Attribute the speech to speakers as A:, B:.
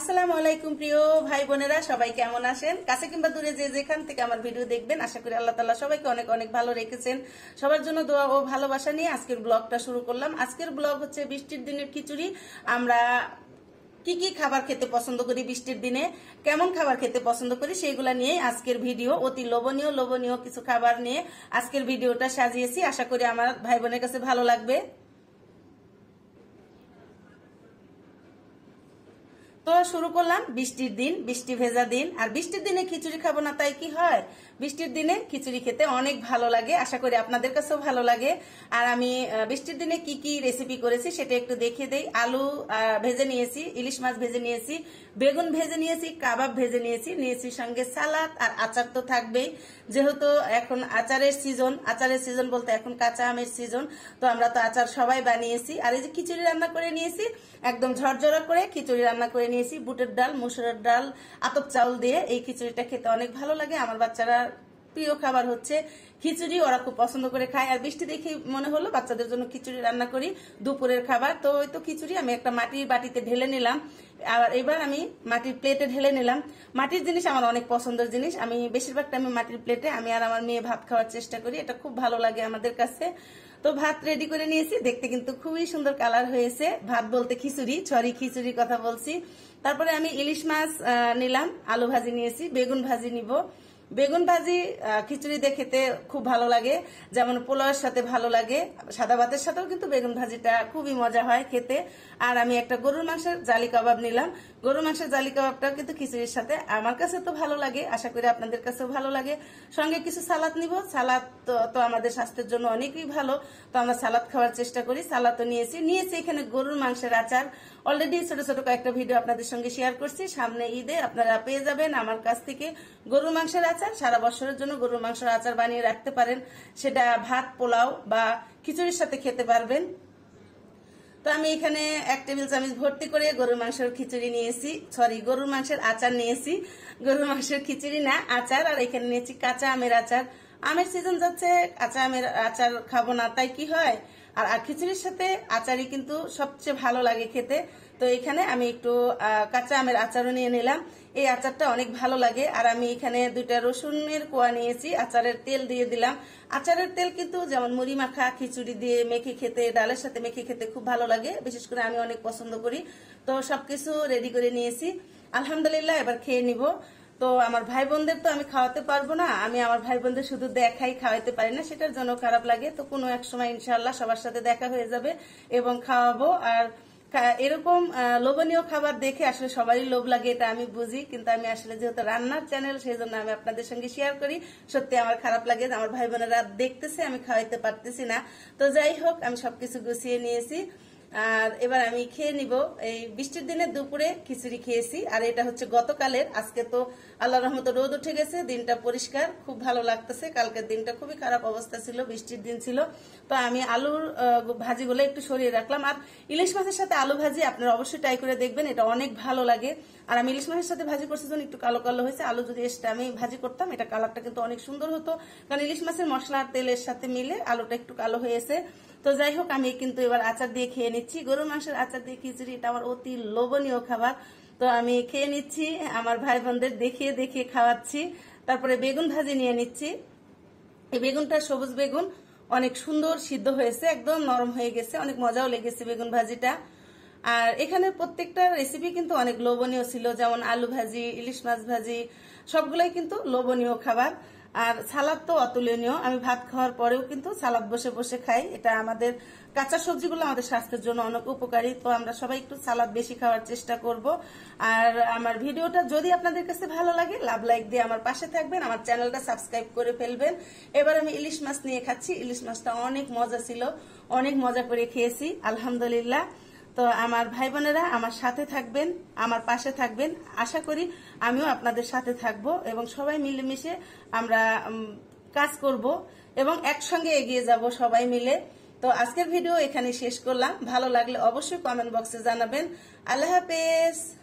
A: আসসালামু আলাইকুম প্রিয় ভাই বোনেরা সবাই কেমন আছেন কাছে কিংবা দূরে যে যেখান থেকে আমার ভিডিও দেখবেন আশা করি আল্লাহ তালা সবাইকে অনেক অনেক ভালো রেখেছেন সবার জন্য দোয়া ও ভালোবাসা নিয়ে আজকের ব্লগটা শুরু করলাম আজকের ব্লগ হচ্ছে বৃষ্টির দিনের খিচুড়ি আমরা কি কি খাবার খেতে পছন্দ করি বৃষ্টির দিনে কেমন খাবার খেতে পছন্দ করি সেইগুলা নিয়ে আজকের ভিডিও অতি লোভনীয় লোভনীয় কিছু খাবার নিয়ে আজকের ভিডিওটা সাজিয়েছি আশা করি আমার ভাই বোনের কাছে ভালো লাগবে তো শুরু করলাম বৃষ্টির দিন বৃষ্টি ভেজা দিন আর বৃষ্টির দিনে খিচুড়ি খাবো না তাই কি হয় বৃষ্টির দিনে খিচুড়ি খেতে অনেক ভালো লাগে আশা করি আপনাদের কাছেও ভালো লাগে আর আমি বৃষ্টির দিনে কি কি রেসিপি করেছি সেটা একটু দেখে দেই আলু ভেজে নিয়েছি ইলিশ মাছ ভেজে নিয়েছি বেগুন ভেজে নিয়েছি কাবাব ভেজে নিয়েছি নিয়েছি সঙ্গে সালাদ আর আচার তো থাকবেই যেহেতু এখন আচারের সিজন আচারের সিজন বলতে এখন কাঁচা আমের সিজন তো আমরা তো আচার সবাই বানিয়েছি আর এই যে খিচুড়ি রান্না করে নিয়েছি একদম ঝরঝরা করে খিচুড়ি রান্না করে নিয়েছি বুটের ডাল মুসুরের ডাল আতপ চাউল দিয়ে এই খিচুড়িটা খেতে অনেক ভালো লাগে আমার বাচ্চারা প্রিয় খাবার হচ্ছে খিচুড়ি ওরা খুব পছন্দ করে খায় আর বৃষ্টি দেখে মনে হলো বাচ্চাদের জন্য খিচুড়ি রান্না করি দুপুরের খাবার তো ওই তো খিচুড়ি আমি একটা মাটির বাটিতে ঢেলে নিলাম আর এবার আমি মাটির প্লেটে ঢেলে নিলাম মাটির জিনিস আমার অনেক পছন্দের জিনিস আমি বেশিরভাগটা আমি মাটির প্লেটে আমি আর আমার মেয়ে ভাত খাওয়ার চেষ্টা করি এটা খুব ভালো লাগে আমাদের কাছে তো ভাত রেডি করে নিয়েছি দেখতে কিন্তু খুবই সুন্দর কালার হয়েছে ভাত বলতে খিচুড়ি ছড়ি খিচুড়ির কথা বলছি তারপরে আমি ইলিশ মাছ নিলাম আলু ভাজি নিয়েছি বেগুন ভাজি নিব বেগুন ভাজি খিচুড়ি দিয়ে খেতে খুব ভালো লাগে যেমন পোলাওয়ের সাথে ভালো লাগে সাদা ভাতের সাথেও কিন্তু বেগুন ভাজিটা খুবই মজা হয় খেতে আর আমি একটা গরুর মাংসের জালি কাবাব নিলাম গরুর মাংসের জালি কাবাবটাও কিন্তু খিচুড়ির সাথে আমার কাছে তো ভালো লাগে আশা করি আপনাদের কাছেও ভালো লাগে সঙ্গে কিছু সালাদ নিব সালাদ তো আমাদের স্বাস্থ্যের জন্য অনেকই ভালো তো আমরা সালাদ খাওয়ার চেষ্টা করি সালাদও নিয়েছি নিয়েছি এখানে গরুর মাংসের আচার অলরেডি ছোট ছোট কয়েকটা ভিডিও আপনাদের সঙ্গে শেয়ার করছি সামনে ঈদে আপনারা পেয়ে যাবেন আমার কাছ থেকে গরুর মাংসের আচার আচার সারা বছরের জন্য গরুর মাংসের আচার বানিয়ে রাখতে পারেন সেটা ভাত পোলাও বা খিচুড়ির সাথে খেতে পারবেন তো আমি এখানে এক টেবিল চামচ ভর্তি করে গরুর মাংসের খিচুড়ি নিয়েছি সরি গরুর মাংসের আচার নিয়েছি গরুর মাংসের খিচুড়ি না আচার আর এখানে নিয়েছি কাঁচা আমের আচার আমের সিজন যাচ্ছে কাঁচা আমের আচার খাবো না তাই কি হয় আর খিচুড়ির সাথে আচারই কিন্তু সবচেয়ে ভালো লাগে খেতে তো এখানে আমি একটু কাঁচা আমের আচারও নিয়ে নিলাম এই আচারটা অনেক ভালো লাগে আর আমি এখানে দুইটা রসুনের কোয়া নিয়েছি আচারের তেল দিয়ে দিলাম আচারের তেল কিন্তু যেমন মুড়ি মাখা খিচুড়ি দিয়ে মেখে খেতে ডালের সাথে মেখে খেতে খুব ভালো লাগে বিশেষ করে আমি অনেক পছন্দ করি তো সবকিছু রেডি করে নিয়েছি আলহামদুলিল্লাহ এবার খেয়ে নিব তো আমার ভাই বোনদের তো আমি খাওয়াতে পারবো না আমি আমার ভাই বোনদের শুধু দেখাই খাওয়াতে পারি না সেটার জন্য খারাপ লাগে তো কোনো এক সময় ইনশাল্লাহ সবার সাথে দেখা হয়ে যাবে এবং খাওয়াবো আর এরকম লোভনীয় খাবার দেখে আসলে সবারই লোভ লাগে এটা আমি বুঝি কিন্তু আমি আসলে যেহেতু রান্নার চ্যানেল সেই জন্য আমি আপনাদের সঙ্গে শেয়ার করি সত্যি আমার খারাপ লাগে আমার ভাই বোনেরা দেখতেছে আমি খাওয়াইতে পারতেছি না তো যাই হোক আমি সবকিছু গুছিয়ে নিয়েছি আর এবার আমি খেয়ে নিব এই বৃষ্টির দিনে দুপুরে খিচুড়ি খেয়েছি আর এটা হচ্ছে গতকালের আজকে তো আল্লাহ রহমত রোদ উঠে গেছে দিনটা পরিষ্কার খুব ভালো লাগতেছে কালকের দিনটা খুবই খারাপ অবস্থা ছিল বৃষ্টির দিন ছিল তো আমি আলুর ভাজিগুলো একটু সরিয়ে রাখলাম আর ইলিশ মাছের সাথে আলু ভাজি আপনারা অবশ্যই ট্রাই করে দেখবেন এটা অনেক ভালো লাগে আর আমি ইলিশ মাছের সাথে ভাজি করছি যখন একটু কালো কালো হয়েছে আলু যদি এসে আমি ভাজি করতাম এটা কালারটা কিন্তু অনেক সুন্দর হতো কারণ ইলিশ মাছের মশলা তেলের সাথে মিলে আলুটা একটু কালো হয়েছে তো যাই হোক আমি কিন্তু এবার আচার দিয়ে খেয়ে নিচ্ছি গরুর মাংসের আচার দিয়ে খিচুড়ি এটা আমার অতি লোভনীয় খাবার তো আমি খেয়ে নিচ্ছি আমার ভাই বোনদের দেখিয়ে দেখিয়ে খাওয়াচ্ছি তারপরে বেগুন ভাজি নিয়ে নিচ্ছি এই বেগুনটা সবুজ বেগুন অনেক সুন্দর সিদ্ধ হয়েছে একদম নরম হয়ে গেছে অনেক মজাও লেগেছে বেগুন ভাজিটা আর এখানে প্রত্যেকটা রেসিপি কিন্তু অনেক লোভনীয় ছিল যেমন আলু ভাজি ইলিশ মাছ ভাজি সবগুলাই কিন্তু লোভনীয় খাবার আর সালাদ তো অতুলনীয় আমি ভাত খাওয়ার পরেও কিন্তু সালাদ বসে বসে খাই এটা আমাদের কাঁচা সবজিগুলো আমাদের স্বাস্থ্যের জন্য অনেক উপকারী তো আমরা সবাই একটু সালাদ বেশি খাওয়ার চেষ্টা করব আর আমার ভিডিওটা যদি আপনাদের কাছে ভালো লাগে লাভ লাইক দিয়ে আমার পাশে থাকবেন আমার চ্যানেলটা সাবস্ক্রাইব করে ফেলবেন এবার আমি ইলিশ মাছ নিয়ে খাচ্ছি ইলিশ মাছটা অনেক মজা ছিল অনেক মজা করে খেয়েছি আলহামদুলিল্লাহ তো আমার ভাই বোনেরা আমার সাথে থাকবেন আমার পাশে থাকবেন আশা করি আমিও আপনাদের সাথে থাকব এবং সবাই মিলেমিশে আমরা কাজ করব এবং একসঙ্গে এগিয়ে যাব সবাই মিলে তো আজকের ভিডিও এখানে শেষ করলাম ভালো লাগলে অবশ্যই কমেন্ট বক্সে জানাবেন আল্লাহ হাফেজ